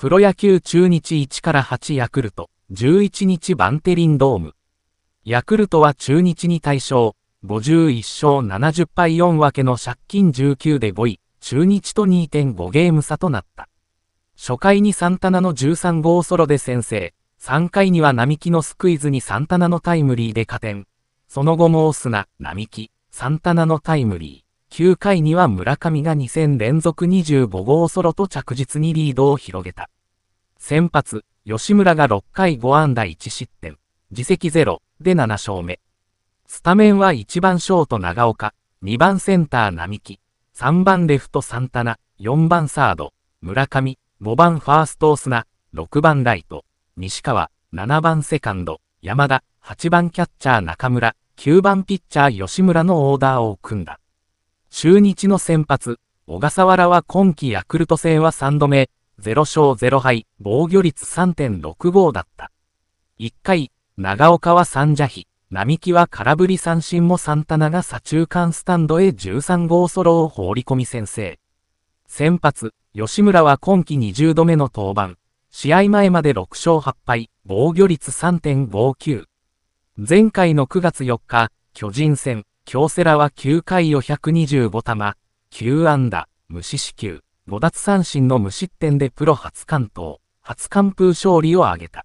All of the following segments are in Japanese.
プロ野球中日1から8ヤクルト、11日バンテリンドーム。ヤクルトは中日に対象、51勝70敗4分けの借金19で5位、中日と2.5ゲーム差となった。初回にサンタナの13号ソロで先制、3回には並木のスクイズにサンタナのタイムリーで加点。その後もオスナ、並木、サンタナのタイムリー。9回には村上が2戦連続25号ソロと着実にリードを広げた。先発、吉村が6回5安打1失点、自責ロで7勝目。スタメンは1番ショート長岡、2番センター並木、3番レフトサンタナ、4番サード、村上、5番ファーストオスナ、6番ライト、西川、7番セカンド、山田、8番キャッチャー中村、9番ピッチャー吉村のオーダーを組んだ。中日の先発、小笠原は今季ヤクルト戦は3度目、0勝0敗、防御率3.65だった。1回、長岡は三者比、並木は空振り三振もサンタナが左中間スタンドへ13号ソロを放り込み先制。先発、吉村は今季20度目の登板。試合前まで6勝8敗、防御率3.59。前回の9月4日、巨人戦、京セラは9回を125球、9安打、無四死球、5奪三振の無失点でプロ初完投、初完封勝利を挙げた。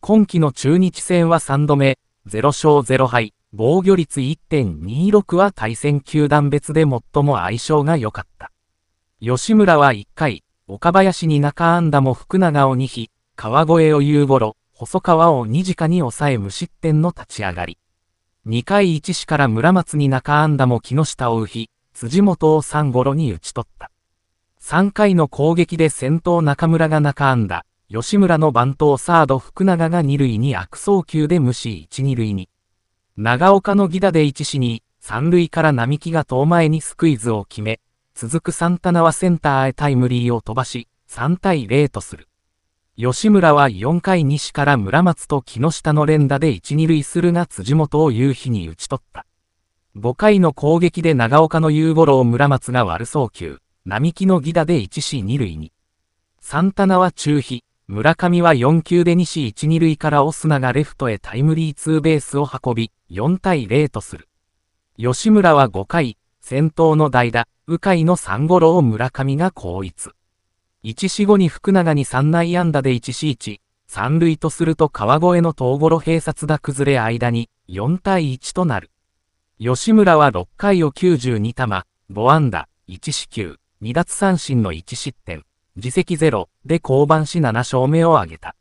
今季の中日戦は3度目、0勝0敗、防御率1.26は対戦球団別で最も相性が良かった。吉村は1回、岡林に中安打も福永を2匹、川越を夕頃、細川を2時間に抑え無失点の立ち上がり。2回1死から村松に中安打も木下をき、辻元を3五郎に打ち取った。3回の攻撃で先頭中村が中安打、吉村の番頭サード福永が2塁に悪送球で無視1、2塁に。長岡の犠打で1死に、3塁から並木が遠前にスクイズを決め、続くサンタナはセンターへタイムリーを飛ばし、3対0とする。吉村は4回西から村松と木下の連打で1、2塁するが辻元を夕日に打ち取った。5回の攻撃で長岡の夕五郎村松が悪送球、並木の犠打で1死2塁に。サンタナは中飛、村上は4球で2死1、2塁からオスナがレフトへタイムリーツーベースを運び、4対0とする。吉村は5回、先頭の代打、鵜飼の3ゴロを村上が後逸。1死5に福永に3内安打で1四1、3塁とすると川越の東五郎併殺が崩れ間に4対1となる。吉村は6回を92球、5安打、1四球、2奪三振の1失点、自責ゼロで降板し7勝目を挙げた。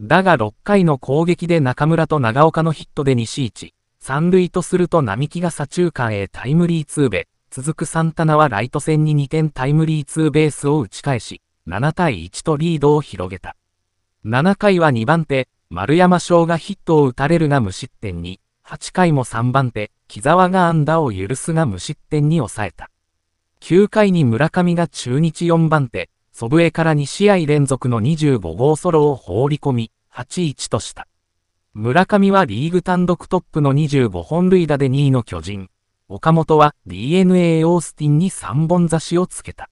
だが6回の攻撃で中村と長岡のヒットで西1、3塁とすると並木が左中間へタイムリーツーベ、続くサンタナはライト戦に2点タイムリーツーベースを打ち返し、7対1とリードを広げた。7回は2番手、丸山翔がヒットを打たれるが無失点に、8回も3番手、木沢が安打を許すが無失点に抑えた。9回に村上が中日4番手、祖父江から2試合連続の25号ソロを放り込み、8-1とした。村上はリーグ単独トップの25本塁打で2位の巨人。岡本は DNA オースティンに3本差しをつけた。